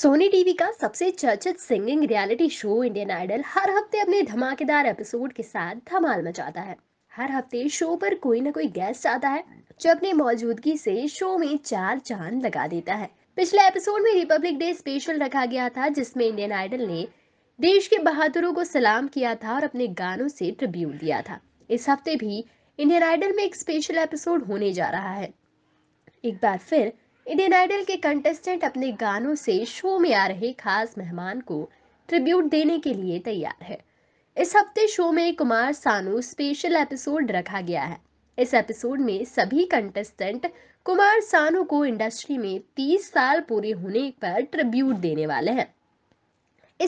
Sony TV का सबसे चर्चित singing reality show Indian Idol हर हफ्ते अपने धमाकेदार एपिसोड के साथ धमाल मचाता है हर हफ्ते शो पर कोई ना कोई गेस्ट आता है जो अपनी मौजूदगी से शो में चार चांद लगा देता है पिछले एपिसोड में रिपब्लिक डे स्पेशल रखा गया था जिसमें इंडियन आइडल ने देश के बहादुरों को सलाम किया था और अपने गानों से ट्रिब्यूट दिया था इस हफ्ते भी इंडियन आइडल में एक स्पेशल एपिसोड होने जा रहा है एक बार फिर इंडियन आइडल के कंटेस्टेंट अपने गानों से शो में आ रहे खास मेहमान को ट्रिब्यूट देने के लिए तैयार है इस हफ्ते शो में कुमार सानू स्पेशल एपिसोड रखा गया है इस एपिसोड में सभी कंटेस्टेंट कुमार सानू को इंडस्ट्री में 30 साल पूरे होने पर ट्रिब्यूट देने वाले हैं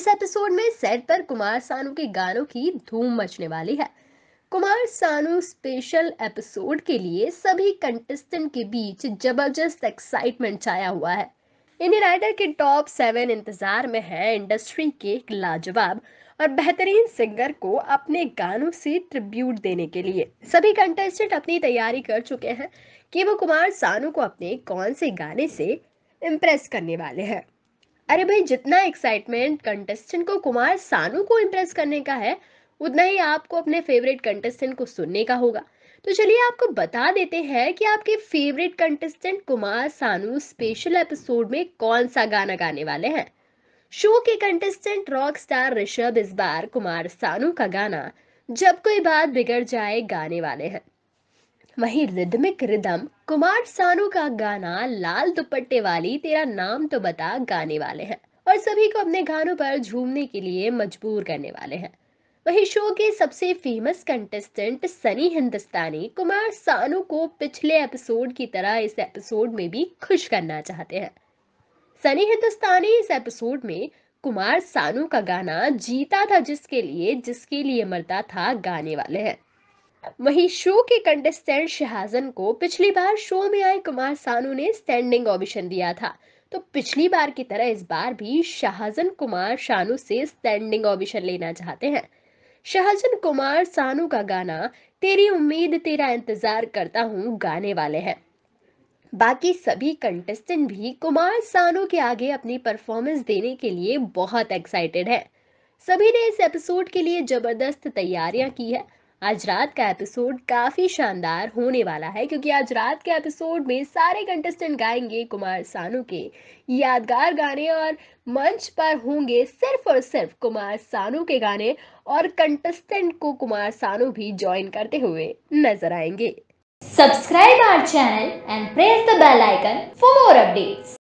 इस एपिसोड में सेट पर कुमार सानू के गानों की धूम मचने वाली है कुमार सानू स्पेशल एपिसोड के लिए सभी कंटेस्टेंट के बीच जबरदस्त एक्साइटमेंट छाया हुआ है इंडियन राइडर के टॉप सेवन इंतजार में है इंडस्ट्री के एक लाजवाब और बेहतरीन सिंगर को अपने गानों से ट्रिब्यूट देने के लिए सभी कंटेस्टेंट अपनी तैयारी कर चुके हैं कि वो कुमार सानू को अपने कौन से गाने से इम्प्रेस करने वाले हैं अरे भाई जितना एक्साइटमेंट कंटेस्टेंट को कुमार सानू को इम्प्रेस करने का है उतना ही आपको अपने फेवरेट कंटेस्टेंट को सुनने का होगा तो चलिए आपको बता देते हैं कि आपके फेवरेट कंटेस्टेंट कुमार सानू स्पेशल एपिसोड में कौन सा गाना गाने वाले हैं शो के कंटेस्टेंट रॉक स्टार ऋषभ इस बार कुमार सानू का गाना जब कोई बात बिगड़ जाए गाने वाले हैं वहीं रिदमिक रिदम कुमार सानू का गाना लाल दुपट्टे वाली तेरा नाम तो बता गाने वाले हैं और सभी को अपने गानों पर झूमने के लिए मजबूर करने वाले हैं वहीं शो के सबसे फेमस कंटेस्टेंट सनी हिंदुस्तानी कुमार सानू को पिछले एपिसोड की तरह इस एपिसोड में भी खुश करना चाहते हैं सनी हिंदुस्तानी इस एपिसोड में कुमार सानू का गाना जीता था जिसके लिए जिसके लिए मरता था गाने वाले हैं वहीं शो के कंटेस्टेंट शहाजन को पिछली बार शो में आए कुमार सानू ने स्टैंडिंग ऑडिशन दिया था तो पिछली बार की तरह इस बार भी शाहजन कुमार शानू से स्टैंडिंग ऑडिशन लेना चाहते हैं शाहजन कुमार सानू का गाना तेरी उम्मीद तेरा इंतजार करता हूँ गाने वाले हैं बाकी सभी कंटेस्टेंट भी कुमार सानू के आगे अपनी परफॉर्मेंस देने के लिए बहुत एक्साइटेड है सभी ने इस एपिसोड के लिए जबरदस्त तैयारियां की है आज रात का एपिसोड काफ़ी शानदार होने वाला है क्योंकि आज रात के एपिसोड में सारे कंटेस्टेंट गाएंगे कुमार सानू के यादगार गाने और मंच पर होंगे सिर्फ और सिर्फ कुमार सानू के गाने और कंटेस्टेंट को कुमार सानू भी ज्वाइन करते हुए नजर आएंगे subscribe our channel and press the bell icon for more updates